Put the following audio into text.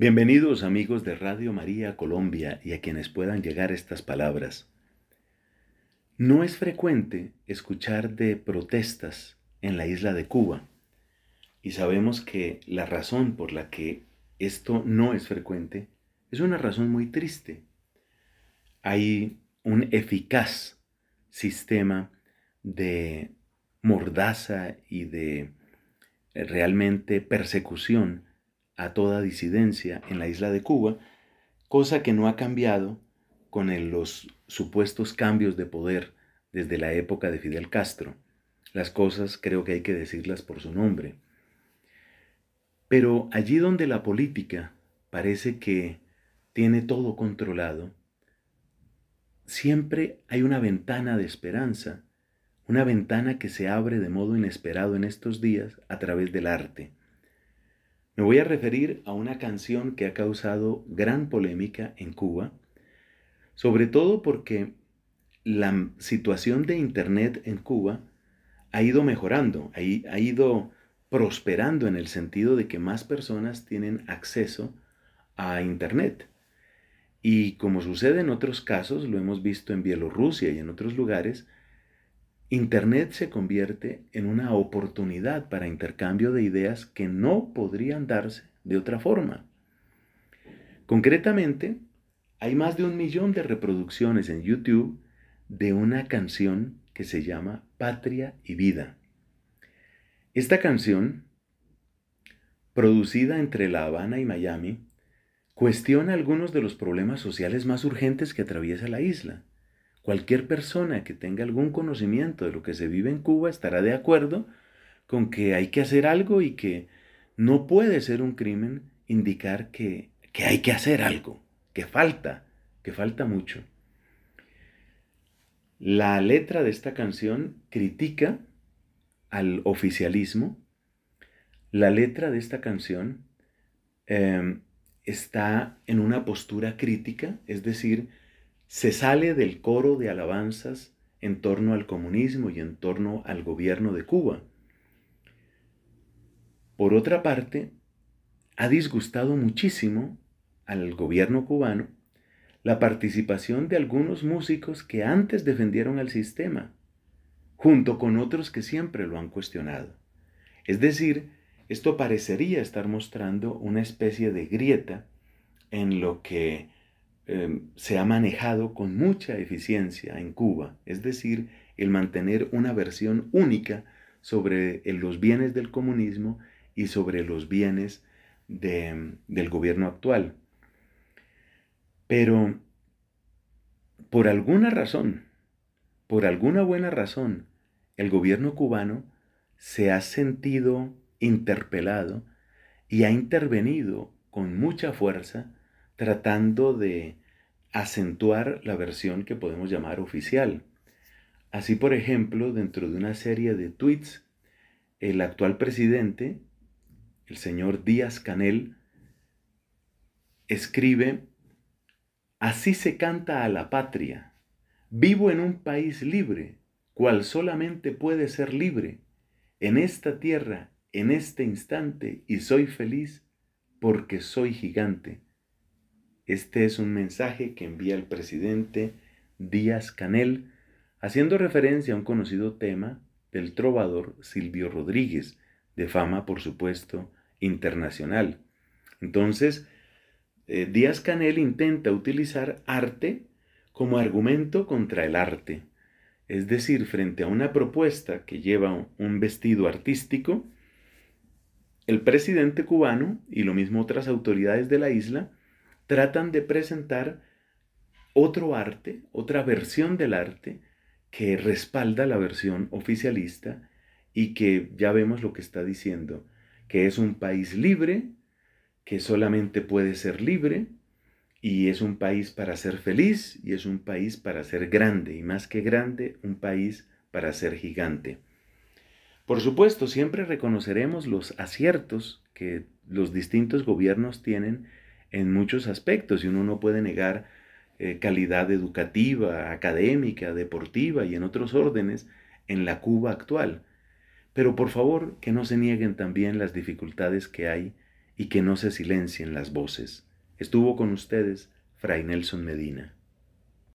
Bienvenidos amigos de Radio María Colombia y a quienes puedan llegar estas palabras. No es frecuente escuchar de protestas en la isla de Cuba y sabemos que la razón por la que esto no es frecuente es una razón muy triste. Hay un eficaz sistema de mordaza y de realmente persecución a toda disidencia en la isla de Cuba, cosa que no ha cambiado con los supuestos cambios de poder desde la época de Fidel Castro. Las cosas creo que hay que decirlas por su nombre. Pero allí donde la política parece que tiene todo controlado, siempre hay una ventana de esperanza, una ventana que se abre de modo inesperado en estos días a través del arte. Me voy a referir a una canción que ha causado gran polémica en Cuba, sobre todo porque la situación de Internet en Cuba ha ido mejorando, ha ido prosperando en el sentido de que más personas tienen acceso a Internet. Y como sucede en otros casos, lo hemos visto en Bielorrusia y en otros lugares, Internet se convierte en una oportunidad para intercambio de ideas que no podrían darse de otra forma. Concretamente, hay más de un millón de reproducciones en YouTube de una canción que se llama Patria y Vida. Esta canción, producida entre La Habana y Miami, cuestiona algunos de los problemas sociales más urgentes que atraviesa la isla Cualquier persona que tenga algún conocimiento de lo que se vive en Cuba estará de acuerdo con que hay que hacer algo y que no puede ser un crimen indicar que, hay que hacer algo, que falta, que falta mucho. La letra de esta canción critica al oficialismo. La letra de esta canción em, está en una postura crítica, es decir, se sale del coro de alabanzas en torno al comunismo y en torno al gobierno de Cuba. Por otra parte, ha disgustado muchísimo al gobierno cubano la participación de algunos músicos que antes defendieron al sistema, junto con otros que siempre lo han cuestionado. Es decir, esto parecería estar mostrando una especie de grieta en lo que Em, se ha manejado con mucha eficiencia en Cuba, es decir, el mantener una versión única sobre eh, los bienes del comunismo y sobre los bienes em, del gobierno actual. Pero por alguna razón, por alguna buena razón, el gobierno cubano se ha sentido interpelado y ha intervenido con mucha fuerza tratando de acentuar la versión que podemos llamar oficial. Así, por ejemplo, dentro de una serie de tweets, el actual presidente, el señor Díaz Canel, escribe, Así se canta a la patria. Vivo en un país libre, cual solamente puede ser libre, en esta tierra, en este instante, y soy feliz porque soy gigante. Este es un mensaje que envía el presidente Díaz Canel haciendo referencia a un conocido tema del trovador Silvio Rodríguez, de fama, por supuesto, internacional. Entonces, eh, Díaz Canel intenta utilizar arte como argumento contra el arte. Es decir, frente a una propuesta que lleva un vestido artístico, el presidente cubano y lo mismo otras autoridades de la isla tratan de presentar otro arte, otra versión del arte que respalda la versión oficialista y que ya vemos lo que está diciendo, que es un país libre, que solamente puede ser libre, y es un país para ser feliz, y es un país para ser grande, y más que grande, un país para ser gigante. Por supuesto, siempre reconoceremos los aciertos que los distintos gobiernos tienen en muchos aspectos y uno no puede negar eh, calidad educativa, académica, deportiva y en otros órdenes en la Cuba actual. Pero por favor que no se nieguen también las dificultades que hay y que no se silencien las voces. Estuvo con ustedes Fray Nelson Medina.